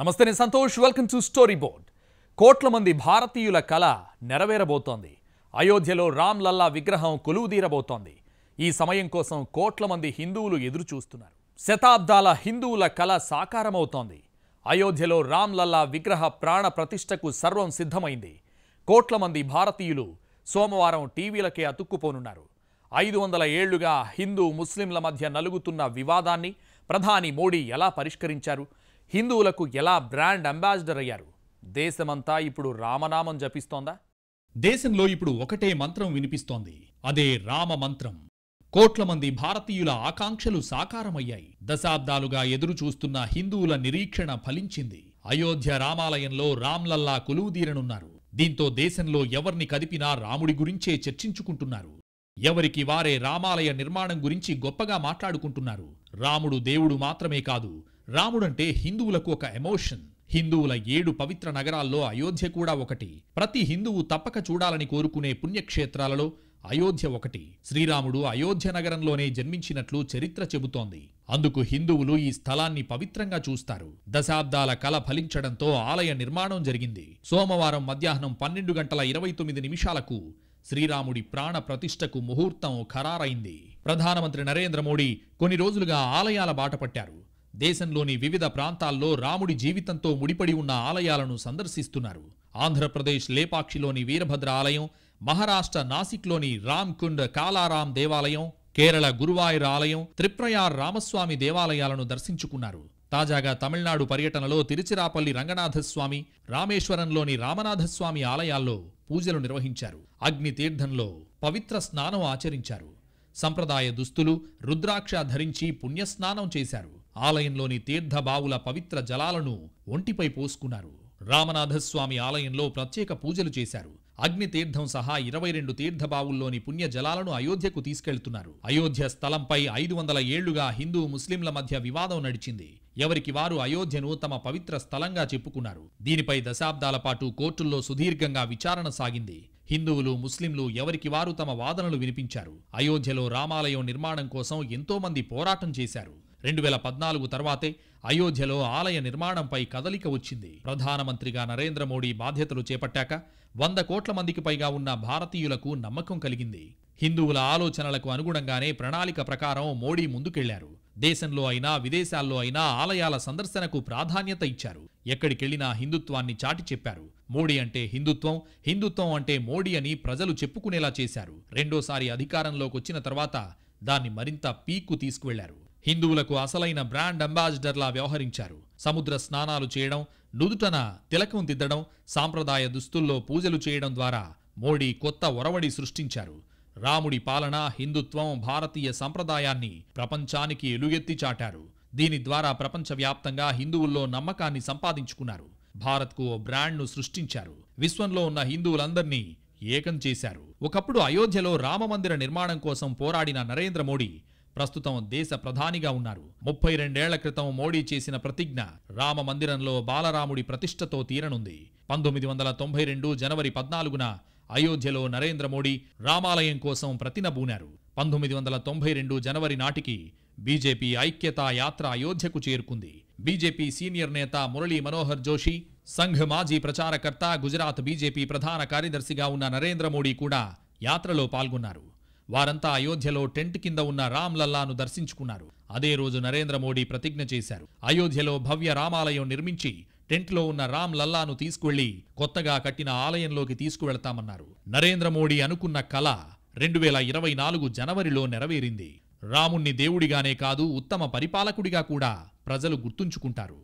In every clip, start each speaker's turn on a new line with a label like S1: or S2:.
S1: నమస్తే నేను Santosh welcome to story board కోట్ల మంది భారతీయుల కళ నెరవేరబోతోంది అయోధ్యలో రామ్ లల్లా విగ్రహం కొలువుదీరబోతోంది ఈ సమయం కోసం కోట్ల మంది హిందువులు ఎదురు చూస్తున్నారు శతాబ్దాల హిందువుల కళ సాకారమవుతోంది అయోధ్యలో రామ్ లల్లా విగ్రహ ప్రాణ ప్రతిష్టకు సర్వం సిద్ధమైంది కోట్ల మంది భారతీయులు సోమవారం టీవీలకే అతుక్కుపోనున్నారు ఐదు వందల ఏళ్లుగా హిందూ ముస్లింల మధ్య నలుగుతున్న వివాదాన్ని ప్రధాని మోడీ ఎలా పరిష్కరించారు హిందువులకు ఎలా బ్రాండ్ అంబాసిడర్ అయ్యారు దేశమంతా ఇప్పుడు రామనామం జపిస్తోందా దేశంలో ఇప్పుడు ఒకటే మంత్రం వినిపిస్తోంది అదే రామ మంత్రం కోట్ల మంది భారతీయుల ఆకాంక్షలు సాకారమయ్యాయి దశాబ్దాలుగా ఎదురు చూస్తున్న హిందువుల నిరీక్షణ ఫలించింది అయోధ్య రామాలయంలో రామ్లల్లా కొలువుదీరనున్నారు దీంతో దేశంలో ఎవర్ని కదిపినా రాముడి గురించే చర్చించుకుంటున్నారు ఎవరికి వారే రామాలయ నిర్మాణం గురించి గొప్పగా మాట్లాడుకుంటున్నారు రాముడు దేవుడు మాత్రమే కాదు రాముడంటే హిందువులకు ఒక ఎమోషన్ హిందువుల ఏడు పవిత్ర నగరాల్లో అయోధ్య కూడా ఒకటి ప్రతి హిందువు తప్పక చూడాలని కోరుకునే పుణ్యక్షేత్రాలలో అయోధ్య ఒకటి శ్రీరాముడు అయోధ్య నగరంలోనే జన్మించినట్లు చరిత్ర చెబుతోంది అందుకు హిందువులు ఈ స్థలాన్ని పవిత్రంగా చూస్తారు దశాబ్దాల కల ఫలించడంతో ఆలయ నిర్మాణం జరిగింది సోమవారం మధ్యాహ్నం పన్నెండు గంటల ఇరవై తొమ్మిది నిమిషాలకు శ్రీరాముడి ప్రాణ ప్రతిష్టకు ముహూర్తం ఖరారైంది ప్రధానమంత్రి నరేంద్ర మోడీ కొన్ని రోజులుగా ఆలయాల బాట పట్టారు దేశంలోని వివిధ ప్రాంతాల్లో రాముడి జీవితంతో ముడిపడి ఉన్న ఆలయాలను సందర్శిస్తున్నారు ఆంధ్రప్రదేశ్ లేపాక్షిలోని వీరభద్ర ఆలయం మహారాష్ట్ర నాసిక్లోని రామ్కుండ్ కాలారాం దేవాలయం కేరళ గురువాయుర్ ఆలయం త్రిప్రయార్ రామస్వామి దేవాలయాలను దర్శించుకున్నారు తాజాగా తమిళనాడు పర్యటనలో తిరుచిరాపల్లి రంగనాథస్వామి రామేశ్వరంలోని రామనాథస్వామి ఆలయాల్లో పూజలు నిర్వహించారు అగ్ని తీర్థంలో పవిత్ర స్నానం ఆచరించారు సంప్రదాయ దుస్తులు రుద్రాక్ష ధరించి పుణ్యస్నానం చేశారు ఆలయంలోని తీర్థబావుల పవిత్ర జలాలను ఒంటిపై పోసుకున్నారు రామనాథస్వామి ఆలయంలో ప్రత్యేక పూజలు చేశారు అగ్నితీర్థం సహా ఇరవై రెండు తీర్థబావుల్లోని పుణ్య జలాలను అయోధ్యకు తీసుకెళ్తున్నారు అయోధ్య స్థలంపై ఐదు వందల ఏళ్లుగా హిందూ ముస్లింల మధ్య వివాదం నడిచింది ఎవరికి వారు అయోధ్యను తమ పవిత్ర స్థలంగా చెప్పుకున్నారు దీనిపై దశాబ్దాల పాటు కోర్టుల్లో సుదీర్ఘంగా విచారణ సాగింది హిందువులు ముస్లింలు ఎవరికి వారు తమ వాదనలు వినిపించారు అయోధ్యలో రామాలయం నిర్మాణం కోసం ఎంతోమంది పోరాటం చేశారు రెండు వేల పద్నాలుగు తర్వాతే అయోధ్యలో ఆలయ నిర్మాణంపై కదలిక వచ్చింది ప్రధానమంత్రిగా నరేంద్ర మోడీ బాధ్యతలు చేపట్టాక వంద కోట్ల మందికి పైగా ఉన్న భారతీయులకు నమ్మకం కలిగింది హిందువుల ఆలోచనలకు అనుగుణంగానే ప్రణాళిక ప్రకారం మోడీ ముందుకెళ్లారు దేశంలో అయినా విదేశాల్లో అయినా ఆలయాల సందర్శనకు ప్రాధాన్యత ఇచ్చారు ఎక్కడికెళ్లినా హిందుత్వాన్ని చాటి చెప్పారు మోడీ అంటే హిందుత్వం హిందుత్వం అంటే మోడీ అని ప్రజలు చెప్పుకునేలా చేశారు రెండోసారి అధికారంలోకి వచ్చిన తర్వాత దాన్ని మరింత పీక్కు తీసుకువెళ్లారు హిందువులకు అసలైన బ్రాండ్ అంబాసిడర్లా వ్యవహరించారు సముద్ర స్నానాలు చేయడం నుదుటన తిలకం దిద్దడం సాంప్రదాయ దుస్తుల్లో పూజలు చేయడం ద్వారా మోడీ కొత్త ఒరవడి సృష్టించారు రాముడి పాలన హిందుత్వం భారతీయ సంప్రదాయాన్ని ప్రపంచానికి ఎలుగెత్తి చాటారు దీని ద్వారా ప్రపంచవ్యాప్తంగా హిందువుల్లో నమ్మకాన్ని సంపాదించుకున్నారు భారత్కు ఓ బ్రాండ్ను సృష్టించారు విశ్వంలో ఉన్న హిందువులందర్నీ ఏకం చేశారు ఒకప్పుడు అయోధ్యలో రామమందిర నిర్మాణం కోసం పోరాడిన నరేంద్ర మోడీ ప్రస్తుతం దేశ ప్రధానిగా ఉన్నారు ముప్పై రెండేళ్ల క్రితం మోడీ చేసిన ప్రతిజ్ఞ రామ మందిరంలో బాలరాముడి ప్రతిష్టతో తీరనుంది పంతొమ్మిది వందల తొంభై రెండు జనవరి పద్నాలుగున అయోధ్యలో నరేంద్ర మోడీ రామాలయం కోసం ప్రతినబూనారు పంతొమ్మిది వందల తొంభై రెండు జనవరి నాటికి బీజేపీ ఐక్యతా యాత్ర అయోధ్యకు చేరుకుంది బీజేపీ సీనియర్ నేత మురళీ మనోహర్ జోషి సంఘ్ మాజీ ప్రచారకర్త గుజరాత్ బీజేపీ ప్రధాన కార్యదర్శిగా ఉన్న నరేంద్ర మోడీ కూడా యాత్రలో పాల్గొన్నారు వారంతా అయోధ్యలో టెంట్ కింద ఉన్న రామ్లల్లాను దర్శించుకున్నారు అదే రోజు నరేంద్ర మోడీ ప్రతిజ్ఞ చేశారు అయోధ్యలో భవ్య రామాలయం నిర్మించి టెంట్లో ఉన్న రామ్ లల్లాను తీసుకువెళ్లి కొత్తగా కట్టిన ఆలయంలోకి తీసుకువెళ్తామన్నారు నరేంద్ర మోడీ అనుకున్న కళ రెండు వేల ఇరవై నాలుగు జనవరిలో నెరవేరింది రాముణ్ణి దేవుడిగానే కాదు ఉత్తమ పరిపాలకుడిగా కూడా ప్రజలు గుర్తుంచుకుంటారు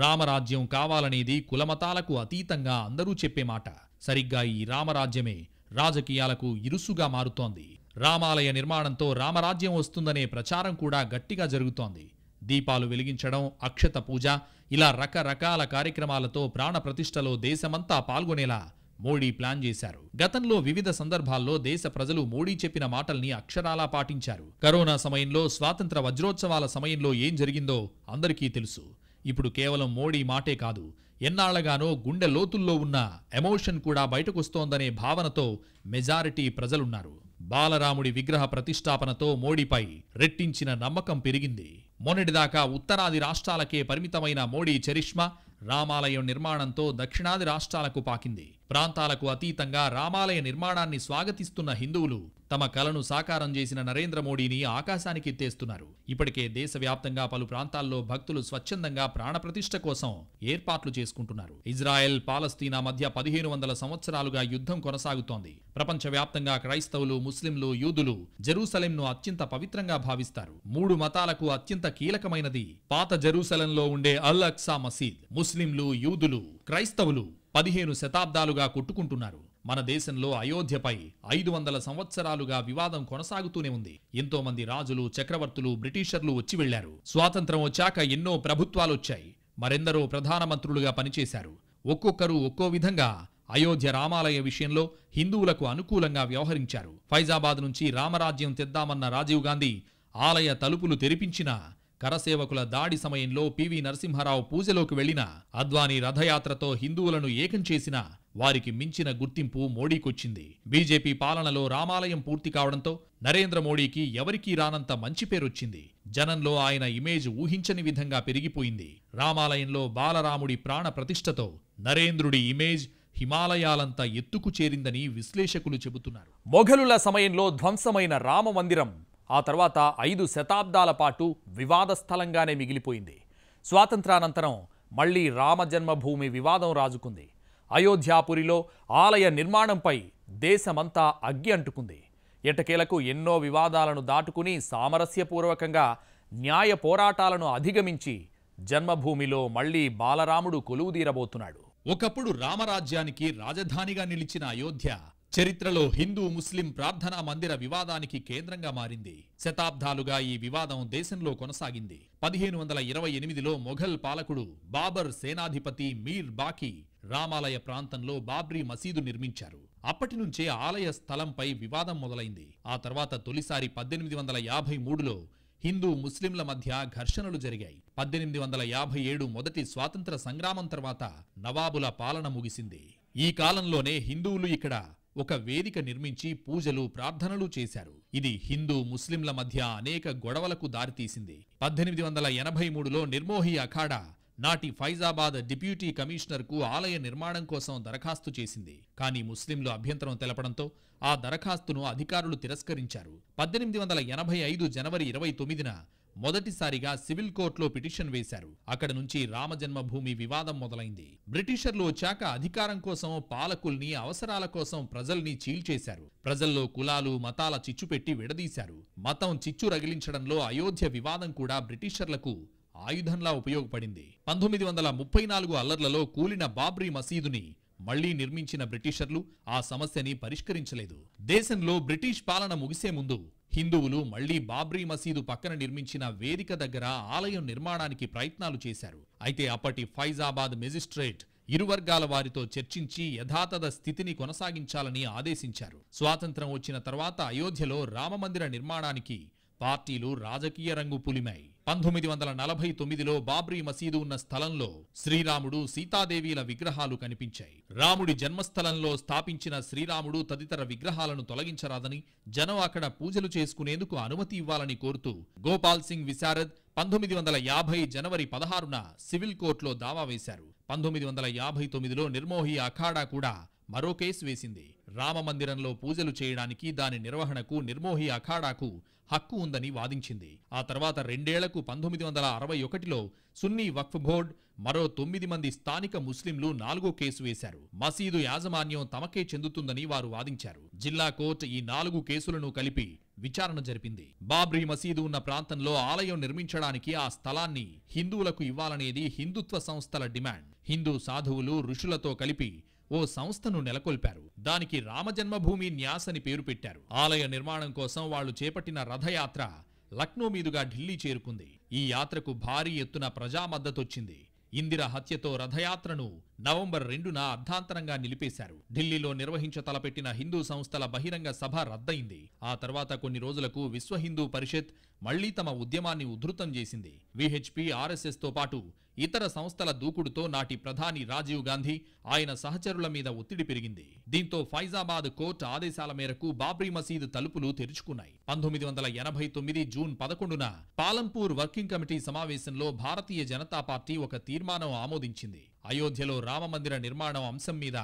S1: రామరాజ్యం కావాలనేది కులమతాలకు అతీతంగా అందరూ చెప్పే మాట సరిగ్గా ఈ రామరాజ్యమే రాజకీయాలకు ఇరుసుగా మారుతోంది రామాలయ నిర్మాణంతో రామరాజ్యం వస్తుందనే ప్రచారం కూడా గట్టిగా జరుగుతోంది దీపాలు వెలిగించడం అక్షత పూజ ఇలా రకరకాల కార్యక్రమాలతో ప్రాణ ప్రతిష్టలో దేశమంతా పాల్గొనేలా మోడీ ప్లాన్ చేశారు గతంలో వివిధ సందర్భాల్లో దేశ ప్రజలు మోడీ చెప్పిన మాటల్ని అక్షరాలా పాటించారు కరోనా సమయంలో స్వాతంత్ర వజ్రోత్సవాల సమయంలో ఏం జరిగిందో అందరికీ తెలుసు ఇప్పుడు కేవలం మోడీ మాటే కాదు ఎన్నాళ్లగానో గుండె లోతుల్లో ఉన్న ఎమోషన్ కూడా బయటకొస్తోందనే భావనతో మెజారిటీ ప్రజలున్నారు బాలరాముడి విగ్రహ ప్రతిష్టాపనతో మోడీపై రెట్టించిన నమ్మకం పెరిగింది మొన్నటిదాకా ఉత్తరాది రాష్ట్రాలకే పరిమితమైన మోడీ చరిష్మ రామాలయం నిర్మాణంతో దక్షిణాది రాష్ట్రాలకు పాకింది ప్రాంతాలకు అతీతంగా రామాలయ నిర్మాణాన్ని స్వాగతిస్తున్న హిందువులు తమ కలను సాకారం చేసిన నరేంద్ర మోడీని ఆకాశానికి ఎత్తేస్తున్నారు ఇప్పటికే దేశవ్యాప్తంగా పలు ప్రాంతాల్లో భక్తులు స్వచ్ఛందంగా ప్రాణప్రతిష్ఠ కోసం ఏర్పాట్లు చేసుకుంటున్నారు ఇజ్రాయెల్ పాలస్తీనా మధ్య పదిహేను వందల సంవత్సరాలుగా యుద్ధం కొనసాగుతోంది ప్రపంచవ్యాప్తంగా క్రైస్తవులు ముస్లింలు యూదులు జెరూసలెంను అత్యంత పవిత్రంగా భావిస్తారు మూడు మతాలకు అత్యంత కీలకమైనది పాత జెరూసలంలో ఉండే అల్ అక్సా మసీద్ ముస్లింలు యూదులు క్రైస్తవులు పదిహేను శతాబ్దాలుగా కొట్టుకుంటున్నారు మన దేశంలో అయోధ్యపై ఐదు వందల సంవత్సరాలుగా వివాదం కొనసాగుతూనే ఉంది ఎంతో మంది రాజులు చక్రవర్తులు బ్రిటిషర్లు వచ్చి వెళ్లారు స్వాతంత్రం వచ్చాక ఎన్నో ప్రభుత్వాలొచ్చాయి మరెందరో ప్రధానమంత్రులుగా పనిచేశారు ఒక్కొక్కరు ఒక్కో విధంగా అయోధ్య రామాలయ విషయంలో హిందువులకు అనుకూలంగా వ్యవహరించారు ఫైజాబాద్ నుంచి రామరాజ్యం తెద్దామన్న రాజీవ్ గాంధీ ఆలయ తలుపులు తెరిపించినా కరసేవకుల దాడి సమయంలో పివి నరసింహారావు పూజలోకి వెళ్లిన అద్వానీ రథయాత్రతో హిందువులను ఏకం చేసిన వారికి మించిన గుర్తింపు మోడీకొచ్చింది బీజేపీ పాలనలో రామాలయం పూర్తి కావడంతో నరేంద్ర మోడీకి ఎవరికీ రానంత మంచి పేరొచ్చింది జనంలో ఆయన ఇమేజ్ ఊహించని విధంగా పెరిగిపోయింది రామాలయంలో బాలరాముడి ప్రాణ ప్రతిష్టతో నరేంద్రుడి ఇమేజ్ హిమాలయాలంతా ఎత్తుకు చేరిందని విశ్లేషకులు చెబుతున్నారు మొఘలుల సమయంలో ధ్వంసమైన రామ మందిరం ఆ తర్వాత ఐదు శతాబ్దాల పాటు వివాద స్థలంగానే మిగిలిపోయింది స్వాతంత్రానంతరం మళ్లీ రామజన్మభూమి వివాదం రాజుకుంది అయోధ్యాపురిలో ఆలయ నిర్మాణంపై దేశమంతా అగ్గి అంటుకుంది ఎటకేలకు ఎన్నో వివాదాలను దాటుకుని సామరస్యపూర్వకంగా న్యాయ పోరాటాలను అధిగమించి జన్మభూమిలో మళ్లీ బాలరాముడు కొలువుదీరబోతున్నాడు ఒకప్పుడు రామరాజ్యానికి రాజధానిగా నిలిచిన అయోధ్య చరిత్రలో హిందూ ముస్లిం ప్రార్థనా మందిర వివాదానికి కేంద్రంగా మారింది శతాబ్దాలుగా ఈ వివాదం దేశంలో కొనసాగింది పదిహేను వందల ఇరవై ఎనిమిదిలో మొఘల్ పాలకుడు బాబర్ సేనాధిపతి మీర్ బాకి రామాలయ ప్రాంతంలో బాబ్రీ మసీదు నిర్మించారు అప్పటి నుంచే ఆలయ స్థలంపై వివాదం మొదలైంది ఆ తర్వాత తొలిసారి పద్దెనిమిది వందల యాభై మూడులో హిందూ ముస్లింల మధ్య ఘర్షణలు జరిగాయి పద్దెనిమిది వందల యాభై ఏడు మొదటి స్వాతంత్ర సంగ్రామం తర్వాత నవాబుల పాలన ముగిసింది ఈ కాలంలోనే హిందువులు ఇక్కడ ఒక వేదిక నిర్మించి పూజలు ప్రార్థనలు చేశారు ఇది హిందూ ముస్లింల మధ్య అనేక గొడవలకు దారితీసింది పద్దెనిమిది వందల ఎనభై మూడులో నిర్మోహి అఖాడా నాటి ఫైజాబాద్ డిప్యూటీ కమిషనర్కు ఆలయ నిర్మాణం కోసం దరఖాస్తు చేసింది కానీ ముస్లింలు అభ్యంతరం తెలపడంతో ఆ దరఖాస్తును అధికారులు తిరస్కరించారు పద్దెనిమిది వందల ఎనభై ఐదు జనవరి ఇరవై తొమ్మిదిన మొదటిసారిగా సివిల్ కోర్టులో పిటిషన్ వేశారు అక్కడ నుంచి రామజన్మభూమి వివాదం మొదలైంది బ్రిటిషర్లు వచ్చాక అధికారం కోసం పాలకుల్ని అవసరాల కోసం ప్రజల్ని చీల్చేశారు ప్రజల్లో కులాలు మతాల చిచ్చు పెట్టి విడదీశారు మతం చిచ్చు రగిలించడంలో అయోధ్య వివాదం కూడా బ్రిటిషర్లకు ఆయుధంలా ఉపయోగపడింది పంతొమ్మిది వందల ముప్పై నాలుగు అల్లర్లలో కూలిన బాబ్రీ మసీదుని మళ్లీ నిర్మించిన బ్రిటిషర్లు ఆ సమస్యని పరిష్కరించలేదు దేశంలో బ్రిటిష్ పాలన ముగిసే ముందు హిందువులు మళ్లీ బాబ్రీ మసీదు పక్కన నిర్మించిన వేదిక దగ్గర ఆలయం నిర్మాణానికి ప్రయత్నాలు చేశారు అయితే అప్పటి ఫైజాబాద్ మెజిస్ట్రేట్ ఇరు వర్గాల వారితో చర్చించి యథాతథ స్థితిని కొనసాగించాలని ఆదేశించారు స్వాతంత్రం వచ్చిన తర్వాత అయోధ్యలో రామమందిర నిర్మాణానికి పార్టీలు రాజకీయ రంగు పులిమాయి పంతొమ్మిది వందల నలభై తొమ్మిదిలో బాబ్రీ మసీదు ఉన్న స్థలంలో శ్రీరాముడు సీతాదేవీల విగ్రహాలు కనిపించాయి రాముడి జన్మస్థలంలో స్థాపించిన శ్రీరాముడు తదితర విగ్రహాలను తొలగించరాదని జనం అక్కడ పూజలు చేసుకునేందుకు అనుమతి ఇవ్వాలని కోరుతూ గోపాల్ సింగ్ విశారద్ పంతొమ్మిది వందల యాభై జనవరి పదహారున సివిల్ కోర్టులో దావా వేశారు పంతొమ్మిది వందల యాభై తొమ్మిదిలో నిర్మోహి అఖాడా కూడా మరో కేసు వేసింది రామమందిరంలో పూజలు చేయడానికి దాని నిర్వహణకు నిర్మోహి అఖాడాకు హక్కు ఉందని వాదించింది ఆ తర్వాత రెండేళ్లకు పంతొమ్మిది వందల అరవై ఒకటిలో సున్నీ వక్ఫ్ బోర్డ్ మరో తొమ్మిది మంది స్థానిక ముస్లింలు నాలుగో కేసు వేశారు మసీదు యాజమాన్యం తమకే చెందుతుందని వారు వాదించారు జిల్లా కోర్టు ఈ నాలుగు కేసులను కలిపి విచారణ జరిపింది బాబ్రీ మసీదు ఉన్న ప్రాంతంలో ఆలయం నిర్మించడానికి ఆ స్థలాన్ని హిందువులకు ఇవ్వాలనేది హిందుత్వ సంస్థల డిమాండ్ హిందూ సాధువులు ఋషులతో కలిపి ఓ సంస్థను నెలకొల్పారు దానికి రామజన్మభూమి న్యాస్ అని పేరు పెట్టారు ఆలయ నిర్మాణం కోసం వాళ్లు చేపట్టిన రథయాత్ర లక్నో మీదుగా ఢిల్లీ చేరుకుంది ఈ యాత్రకు భారీ ఎత్తున ప్రజా మద్దతొచ్చింది ఇందిర హత్యతో రథయాత్రను నవంబర్ రెండున అర్ధాంతరంగా నిలిపేశారు ఢిల్లీలో నిర్వహించ తలపెట్టిన హిందూ సంస్థల బహిరంగ సభ రద్దయింది ఆ తర్వాత కొన్ని రోజులకు విశ్వ హిందూ పరిషత్ మళ్లీ తమ ఉద్యమాన్ని ఉధృతం చేసింది విహెచ్పి ఆర్ఎస్ఎస్ తో పాటు ఇతర సంస్థల దూకుడుతో నాటి ప్రధాని రాజీవ్ గాంధీ ఆయన సహచరుల మీద ఒత్తిడి పెరిగింది దీంతో ఫైజాబాద్ కోర్టు ఆదేశాల మేరకు బాబ్రీ మసీదు తలుపులు తెరుచుకున్నాయి పంతొమ్మిది వందల ఎనభై తొమ్మిది జూన్ పదకొండున పాలంపూర్ వర్కింగ్ కమిటీ సమావేశంలో భారతీయ జనతా పార్టీ ఒక తీర్మానం ఆమోదించింది అయోధ్యలో రామమందిర నిర్మాణం అంశం మీద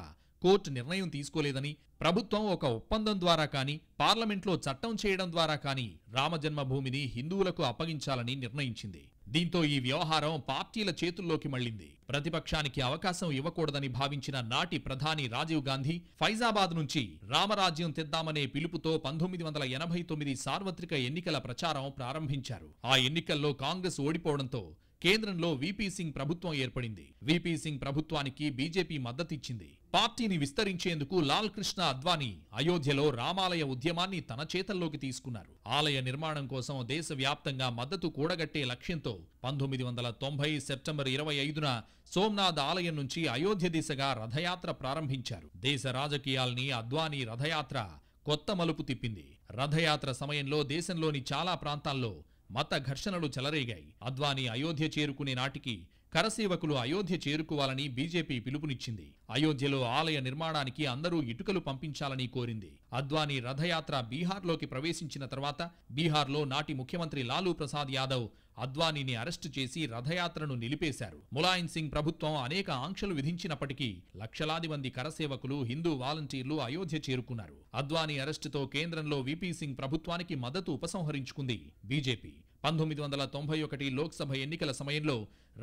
S1: కోర్టు నిర్ణయం తీసుకోలేదని ప్రభుత్వం ఒక ఒప్పందం ద్వారా కానీ పార్లమెంట్లో చట్టం చేయడం ద్వారా కానీ రామజన్మభూమిని హిందువులకు అప్పగించాలని నిర్ణయించింది దీంతో ఈ వ్యవహారం పార్టీల చేతుల్లోకి మళ్లింది ప్రతిపక్షానికి అవకాశం ఇవ్వకూడదని భావించిన నాటి ప్రధాని రాజీవ్ గాంధీ ఫైజాబాద్ నుంచి రామరాజ్యం తెద్దామనే పిలుపుతో పంతొమ్మిది వందల ఎనభై తొమ్మిది సార్వత్రిక ఎన్నికల ప్రచారం ప్రారంభించారు ఆ ఎన్నికల్లో కాంగ్రెస్ ఓడిపోవడంతో కేంద్రంలో వీపీ సింగ్ ప్రభుత్వం ఏర్పడింది వీపీ సింగ్ ప్రభుత్వానికి బీజేపీ మద్దతిచ్చింది పార్టీని విస్తరించేందుకు లాల్ కృష్ణ అద్వానీ అయోధ్యలో రామాలయ ఉద్యమాన్ని తన చేతల్లోకి తీసుకున్నారు ఆలయ నిర్మాణం కోసం దేశవ్యాప్తంగా మద్దతు కూడగట్టే లక్ష్యంతో పంతొమ్మిది వందల తొంభై సెప్టెంబర్ ఇరవై ఐదున సోమనాథ్ ఆలయం నుంచి అయోధ్య దిశగా రథయాత్ర ప్రారంభించారు దేశ రాజకీయాల్ని అద్వానీ రథయాత్ర కొత్త మలుపు తిప్పింది రథయాత్ర సమయంలో దేశంలోని చాలా ప్రాంతాల్లో మత ఘర్షణలు చెలరేగాయి అద్వానీ అయోధ్య చేరుకునే నాటికి కరసేవకులు అయోధ్య చేరుకోవాలని బీజేపీ పిలుపునిచ్చింది అయోధ్యలో ఆలయ నిర్మాణానికి అందరూ ఇటుకలు పంపించాలని కోరింది అద్వానీ రథయాత్ర బీహార్లోకి ప్రవేశించిన తర్వాత బీహార్లో నాటి ముఖ్యమంత్రి లాలూ ప్రసాద్ యాదవ్ అద్వానీని అరెస్టు చేసి రథయాత్రను నిలిపేశారు ములాయం సింగ్ ప్రభుత్వం అనేక ఆంక్షలు విధించినప్పటికీ లక్షలాది మంది కరసేవకులు హిందూ వాలంటీర్లు అయోధ్య చేరుకున్నారు అద్వానీ అరెస్టుతో కేంద్రంలో విపి సింగ్ ప్రభుత్వానికి మద్దతు ఉపసంహరించుకుంది బీజేపీ పంతొమ్మిది వందల తొంభై ఒకటి లోక్సభ ఎన్నికల సమయంలో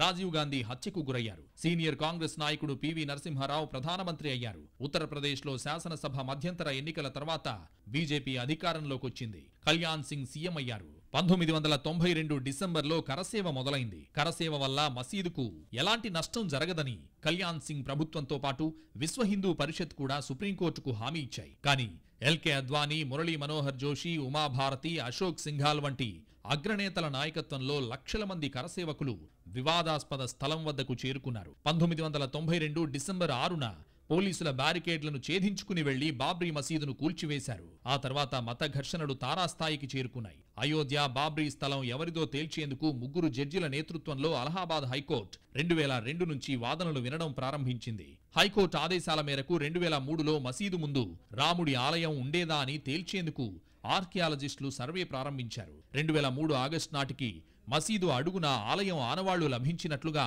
S1: రాజీవ్ గాంధీ హత్యకు గురయ్యారు సీనియర్ కాంగ్రెస్ నాయకుడు పివి నరసింహారావు ప్రధానమంత్రి అయ్యారు ఉత్తరప్రదేశ్లో శాసనసభ మధ్యంతర ఎన్నికల తర్వాత బీజేపీ అధికారంలోకొచ్చింది కళ్యాణ్ సింగ్ సీఎం అయ్యారు పంతొమ్మిది వందల తొంభై రెండు డిసెంబర్లో కరసేవ మొదలైంది కరసేవ వల్ల మసీదుకు ఎలాంటి నష్టం జరగదని కళ్యాణ్ సింగ్ ప్రభుత్వంతో పాటు విశ్వ హిందూ పరిషత్ కూడా సుప్రీంకోర్టుకు హామీ ఇచ్చాయి కానీ ఎల్కే అద్వానీ మురళీ మనోహర్ జోషి ఉమాభారతి అశోక్ సింఘాల్ వంటి అగ్రనేతల నాయకత్వంలో లక్షల మంది కరసేవకులు వివాదాస్పద స్థలం వద్దకు చేరుకున్నారు పంతొమ్మిది వందల తొంభై రెండు డిసెంబర్ ఆరున పోలీసుల బ్యారికేడ్లను ఛేదించుకుని వెళ్లి బాబ్రీ మసీదును కూల్చివేశారు ఆ తర్వాత మత ఘర్షణలు తారాస్థాయికి చేరుకున్నాయి అయోధ్య బాబ్రీ స్థలం ఎవరిదో తేల్చేందుకు ముగ్గురు జడ్జిల నేతృత్వంలో అలహాబాద్ హైకోర్టు రెండు వేల రెండు నుంచి వాదనలు వినడం ప్రారంభించింది హైకోర్టు ఆదేశాల మేరకు రెండు వేల మూడులో మసీదు ముందు రాముడి ఆలయం ఉండేదా అని తేల్చేందుకు ఆర్కియాలజిస్టులు సర్వే ప్రారంభించారు రెండు వేల మూడు ఆగస్టు నాటికి మసీదు అడుగున ఆలయం ఆనవాళ్లు లభించినట్లుగా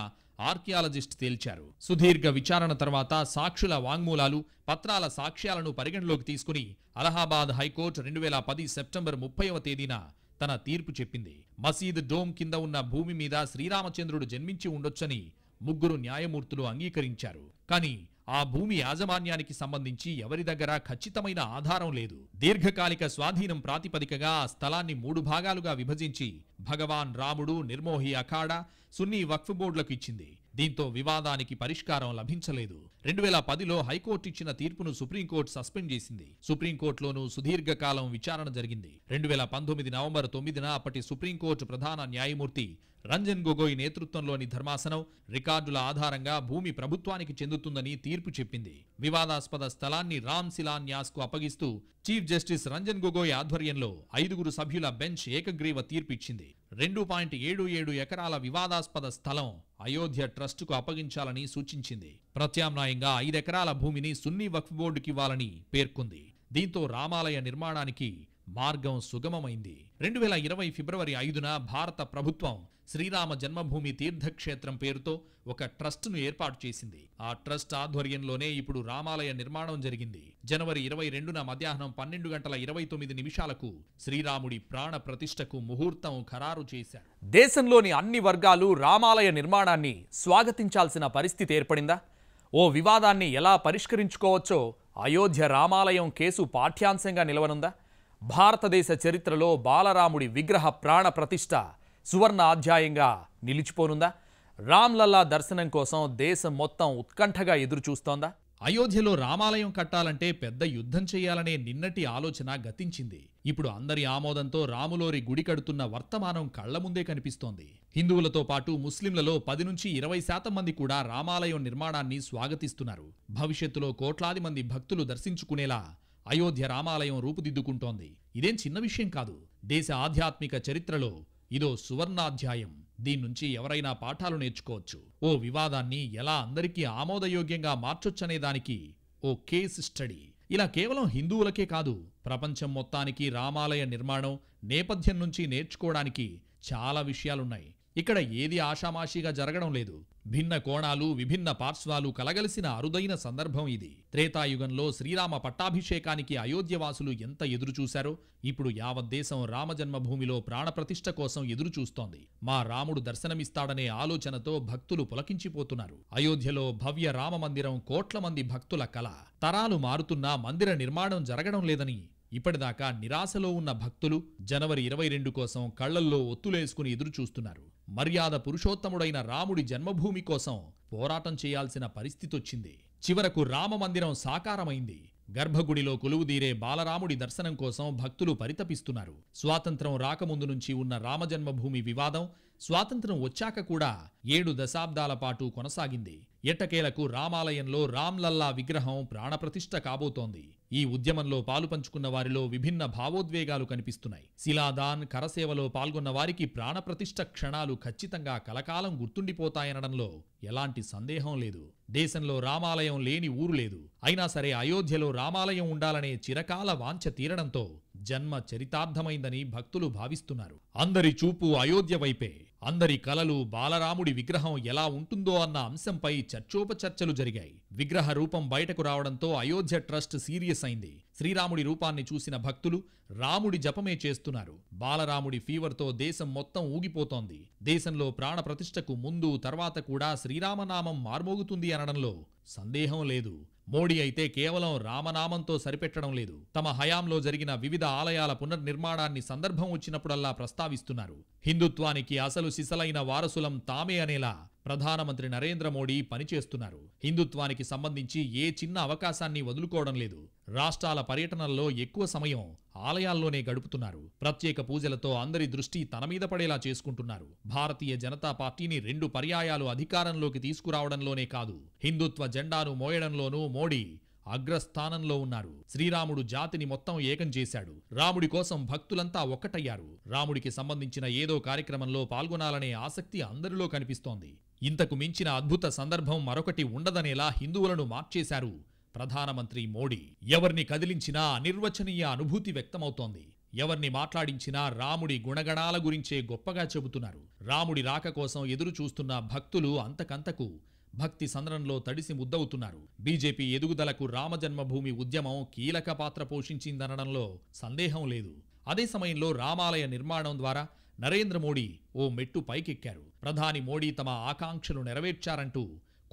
S1: ఆర్కియాలజిస్ట్ తేల్చారు సుదీర్ఘ విచారణ తర్వాత సాక్షుల వాంగ్మూలాలు పత్రాల సాక్ష్యాలను పరిగణలోకి తీసుకుని అలహాబాద్ హైకోర్టు రెండు వేల పది సెప్టెంబర్ ముప్పైవ తేదీన తన తీర్పు చెప్పింది మసీద్ డోమ్ కింద ఉన్న భూమి మీద శ్రీరామచంద్రుడు జన్మించి ఉండొచ్చని ముగ్గురు న్యాయమూర్తులు అంగీకరించారు కానీ ఆ భూమి యాజమాన్యానికి సంబంధించి ఎవరి దగ్గర ఖచ్చితమైన ఆధారం లేదు దీర్ఘకాలిక స్వాధీనం ప్రాతిపదికగా ఆ స్థలాన్ని మూడు భాగాలుగా విభజించి భగవాన్ రాముడు నిర్మోహి అఖాడ సున్నీ వక్ఫ్ బోర్డులకు ఇచ్చింది దీంతో వివాదానికి పరిష్కారం లభించలేదు రెండు వేల పదిలో హైకోర్టు ఇచ్చిన తీర్పును సుప్రీంకోర్టు సస్పెండ్ చేసింది సుప్రీంకోర్టులోనూ సుదీర్ఘకాలం విచారణ జరిగింది రెండు వేల పంతొమ్మిది నవంబర్ తొమ్మిదిన అప్పటి సుప్రీంకోర్టు ప్రధాన న్యాయమూర్తి రంజన్ గొగోయ్ నేతృత్వంలోని ధర్మాసనం రికార్డుల ఆధారంగా భూమి ప్రభుత్వానికి చెందుతుందని తీర్పు చెప్పింది వివాదాస్పద స్థలాన్ని రామ్ శిలాన్యాస్ కు అప్పగిస్తూ చీఫ్ జస్టిస్ రంజన్ గొగోయ్ ఆధ్వర్యంలో ఐదుగురు సభ్యుల బెంచ్ ఏకగ్రీవ తీర్పిచ్చింది రెండు పాయింట్ ఏడు ఏడు ఎకరాల వివాదాస్పద స్థలం అయోధ్య ట్రస్టుకు అప్పగించాలని సూచించింది ప్రత్యామ్నాయంగా ఐదెకరాల భూమిని సున్నీ వక్ఫ్ బోర్డుకివ్వాలని పేర్కొంది దీంతో రామాలయ నిర్మాణానికి మార్గం సుగమమైంది రెండు వేల ఇరవై ఫిబ్రవరి ఐదున భారత ప్రభుత్వం శ్రీరామ జన్మభూమి తీర్థక్షేత్రం పేరుతో ఒక ట్రస్ట్ను ఏర్పాటు చేసింది ఆ ట్రస్ట్ ఆధ్వర్యంలోనే ఇప్పుడు రామాలయ నిర్మాణం జరిగింది జనవరి ఇరవై రెండున మధ్యాహ్నం పన్నెండు గంటల ఇరవై తొమ్మిది నిమిషాలకు శ్రీరాముడి ప్రాణ ప్రతిష్టకు ముహూర్తం ఖరారు చేశారు దేశంలోని అన్ని వర్గాలు రామాలయ నిర్మాణాన్ని స్వాగతించాల్సిన పరిస్థితి ఏర్పడిందా ఓ వివాదాన్ని ఎలా పరిష్కరించుకోవచ్చో అయోధ్య రామాలయం కేసు పాఠ్యాంశంగా నిలవనుందా భారతదేశ చరిత్రలో బాలరాముడి విగ్రహ ప్రాణ ప్రతిష్ట సువర్ణ అధ్యాయంగా నిలిచిపోనుందా రామ్లల్లా దర్శనం కోసం దేశం మొత్తం ఉత్కంఠగా ఎదురుచూస్తోందా అయోధ్యలో రామాలయం కట్టాలంటే పెద్ద యుద్ధం చేయాలనే నిన్నటి ఆలోచన గతించింది ఇప్పుడు అందరి ఆమోదంతో రాములోరి గుడి కడుతున్న వర్తమానం కళ్ల ముందే కనిపిస్తోంది హిందువులతో పాటు ముస్లింలలో పది నుంచి ఇరవై శాతం మంది కూడా రామాలయం నిర్మాణాన్ని స్వాగతిస్తున్నారు భవిష్యత్తులో కోట్లాది మంది భక్తులు దర్శించుకునేలా అయోధ్య రామాలయం రూపుదిద్దుకుంటోంది ఇదేం చిన్న విషయం కాదు దేశ ఆధ్యాత్మిక చరిత్రలో ఇదో సువర్ణాధ్యాయం దీని నుంచి ఎవరైనా పాఠాలు నేర్చుకోవచ్చు ఓ వివాదాన్ని ఎలా అందరికీ ఆమోదయోగ్యంగా మార్చొచ్చనే దానికి ఓ కేస్ స్టడీ ఇలా కేవలం హిందువులకే కాదు ప్రపంచం మొత్తానికి రామాలయ నిర్మాణం నేపథ్యం నుంచి నేర్చుకోవడానికి చాలా విషయాలున్నాయి ఇక్కడ ఏది ఆషామాషీగా జరగడం లేదు భిన్న కోణాలు విభిన్న పార్శ్వాలు కలగలిసిన అరుదైన సందర్భం ఇది త్రేతాయుగంలో శ్రీరామ పట్టాభిషేకానికి అయోధ్యవాసులు ఎంత ఎదురుచూశారో ఇప్పుడు యావద్దేశం రామజన్మభూమిలో ప్రాణప్రతిష్ఠ కోసం ఎదురుచూస్తోంది మా రాముడు దర్శనమిస్తాడనే ఆలోచనతో భక్తులు పులకించిపోతున్నారు అయోధ్యలో భవ్య రామమందిరం మందిరం కోట్ల మంది భక్తుల కళ తరాలు మారుతున్నా మందిర నిర్మాణం జరగడం లేదని ఇప్పటిదాకా నిరాశలో ఉన్న భక్తులు జనవరి ఇరవై రెండు కోసం కళ్లల్లో ఒత్తులేసుకుని ఎదురుచూస్తున్నారు మర్యాద పురుషోత్తముడైన రాముడి జన్మభూమి కోసం పోరాటం చేయాల్సిన పరిస్థితి వచ్చింది చివరకు రామమందిరం సాకారమైంది గర్భగుడిలో కొలువుదీరే బాలరాముడి దర్శనం కోసం భక్తులు పరితపిస్తున్నారు స్వాతంత్రం రాకముందు నుంచి ఉన్న రామజన్మభూమి వివాదం స్వాతంత్రం వచ్చాక కూడా ఏడు దశాబ్దాల పాటు కొనసాగింది ఎట్టకేలకు రామాలయంలో రామ్లల్లా విగ్రహం ప్రాణప్రతిష్ఠ కాబోతోంది ఈ ఉద్యమంలో పాలుపంచుకున్న వారిలో విభిన్న భావోద్వేగాలు కనిపిస్తున్నాయి శిలాదాన్ కరసేవలో పాల్గొన్న వారికి ప్రాణప్రతిష్ఠ క్షణాలు ఖచ్చితంగా కలకాలం గుర్తుండిపోతాయనడంలో ఎలాంటి సందేహం లేదు దేశంలో రామాలయం లేని ఊరు లేదు అయినా సరే అయోధ్యలో రామాలయం ఉండాలనే చిరకాల వాంఛ తీరడంతో జన్మ చరితార్థమైందని భక్తులు భావిస్తున్నారు అందరి చూపు అయోధ్య వైపే అందరి కలలు బాలరాముడి విగ్రహం ఎలా ఉంటుందో అన్న అంశంపై చర్చోపచర్చలు జరిగాయి విగ్రహ రూపం బయటకు రావడంతో అయోధ్య ట్రస్ట్ సీరియస్ అయింది శ్రీరాముడి రూపాన్ని చూసిన భక్తులు రాముడి జపమే చేస్తున్నారు బాలరాముడి ఫీవర్తో దేశం మొత్తం ఊగిపోతోంది దేశంలో ప్రాణప్రతిష్ఠకు ముందు తర్వాత కూడా శ్రీరామనామం మార్మోగుతుంది అనడంలో సందేహం లేదు మోడీ అయితే కేవలం రామనామంతో సరిపెట్టడం లేదు తమ హయాంలో జరిగిన వివిధ ఆలయాల పునర్నిర్మాణాన్ని సందర్భం వచ్చినప్పుడల్లా ప్రస్తావిస్తున్నారు హిందుత్వానికి అసలు సిసలైన వారసులం తామే అనేలా ప్రధానమంత్రి నరేంద్ర మోడీ పనిచేస్తున్నారు హిందుత్వానికి సంబంధించి ఏ చిన్న అవకాశాన్ని వదులుకోవడం లేదు రాష్ట్రాల పర్యటనల్లో ఎక్కువ సమయం ఆలయాల్లోనే గడుపుతున్నారు ప్రత్యేక పూజలతో అందరి దృష్టి తన మీద పడేలా చేసుకుంటున్నారు భారతీయ జనతా పార్టీని రెండు పర్యాయాలు అధికారంలోకి తీసుకురావడంలోనే కాదు హిందుత్వ జెండాను మోయడంలోనూ మోడీ అగ్రస్థానంలో ఉన్నారు శ్రీరాముడు జాతిని మొత్తం ఏకం చేశాడు రాముడి కోసం భక్తులంతా ఒక్కటయ్యారు రాముడికి సంబంధించిన ఏదో కార్యక్రమంలో పాల్గొనాలనే ఆసక్తి అందరిలో కనిపిస్తోంది ఇంతకు మించిన అద్భుత సందర్భం మరొకటి ఉండదనేలా హిందువులను మార్చేశారు ప్రధానమంత్రి మోడీ ఎవర్ని కదిలించినా అనిర్వచనీయ అనుభూతి వ్యక్తమవుతోంది ఎవర్ని మాట్లాడించినా రాముడి గుణగణాల గురించే గొప్పగా చెబుతున్నారు రాముడి రాక కోసం ఎదురు చూస్తున్న భక్తులు అంతకంతకు భక్తి సంద్రంలో తడిసి ముద్దవుతున్నారు బీజేపీ ఎదుగుదలకు రామజన్మభూమి ఉద్యమం కీలక పాత్ర పోషించిందనడంలో సందేహం లేదు అదే సమయంలో రామాలయ నిర్మాణం ద్వారా నరేంద్ర మోడీ ఓ మెట్టు పైకెక్కారు ప్రధాని మోడీ తమ ఆకాంక్షలు నెరవేర్చారంటూ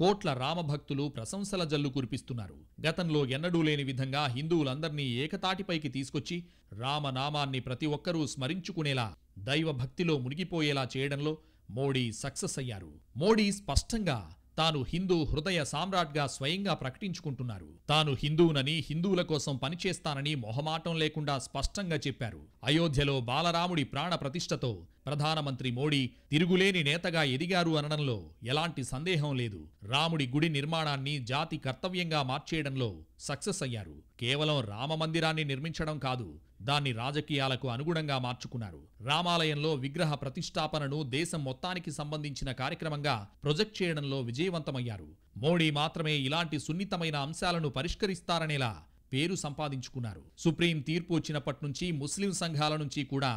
S1: కోట్ల రామభక్తులు ప్రశంసల జల్లు కురిపిస్తున్నారు గతంలో ఎన్నడూ లేని విధంగా హిందువులందర్నీ ఏకతాటిపైకి తీసుకొచ్చి రామనామాన్ని ప్రతి ఒక్కరూ స్మరించుకునేలా దైవభక్తిలో మునిగిపోయేలా చేయడంలో మోడీ సక్సెస్ అయ్యారు మోడీ స్పష్టంగా తాను హిందూ హృదయ సామ్రాట్గా స్వయంగా ప్రకటించుకుంటున్నారు తాను హిందువునని హిందువుల కోసం పనిచేస్తానని మొహమాటం లేకుండా స్పష్టంగా చెప్పారు అయోధ్యలో బాలరాముడి ప్రాణ ప్రతిష్టతో ప్రధానమంత్రి మోడీ తిరుగులేని నేతగా ఎదిగారు అనడంలో ఎలాంటి సందేహం లేదు రాముడి గుడి నిర్మాణాన్ని జాతి కర్తవ్యంగా మార్చేయడంలో సక్సెస్ అయ్యారు కేవలం రామ మందిరాన్ని నిర్మించడం కాదు దాన్ని రాజకీయాలకు అనుగుణంగా మార్చుకున్నారు రామాలయంలో విగ్రహ ప్రతిష్టాపనను దేశం మొత్తానికి సంబంధించిన కార్యక్రమంగా ప్రొజెక్ట్ చేయడంలో విజయవంతమయ్యారు మోడీ మాత్రమే ఇలాంటి సున్నితమైన అంశాలను పరిష్కరిస్తారనేలా పేరు సంపాదించుకున్నారు సుప్రీం తీర్పు వచ్చినప్పటి నుంచి ముస్లిం సంఘాల నుంచి కూడా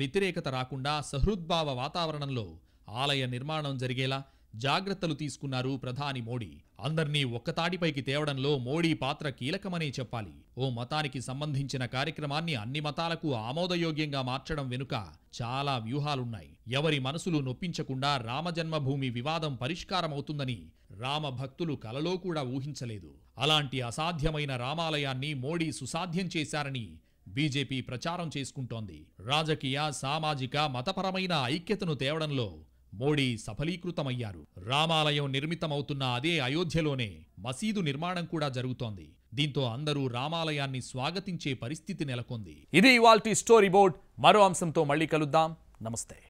S1: వ్యతిరేకత రాకుండా సహృద్భావ వాతావరణంలో ఆలయ నిర్మాణం జరిగేలా జాగ్రత్తలు తీసుకున్నారు ప్రధాని మోడీ అందర్నీ ఒక్కతాటిపైకి తేవడంలో మోడీ పాత్ర కీలకమనే చెప్పాలి ఓ మతానికి సంబంధించిన కార్యక్రమాన్ని అన్ని మతాలకు ఆమోదయోగ్యంగా మార్చడం వెనుక చాలా వ్యూహాలున్నాయి ఎవరి మనసులు నొప్పించకుండా రామజన్మభూమి వివాదం పరిష్కారమవుతుందని రామ భక్తులు కలలో కూడా ఊహించలేదు అలాంటి అసాధ్యమైన రామాలయాన్ని మోడీ సుసాధ్యం చేశారని బీజేపీ ప్రచారం చేసుకుంటోంది రాజకీయ సామాజిక మతపరమైన ఐక్యతను తేవడంలో మోడీ సఫలీకృతమయ్యారు రామాలయం నిర్మితమవుతున్న అదే అయోధ్యలోనే మసీదు నిర్మాణం కూడా జరుగుతోంది దీంతో అందరూ రామాలయాన్ని స్వాగతించే పరిస్థితి నెలకొంది ఇది ఇవాల్టి స్టోరీ బోర్డ్ మరో అంశంతో మళ్ళీ కలుద్దాం నమస్తే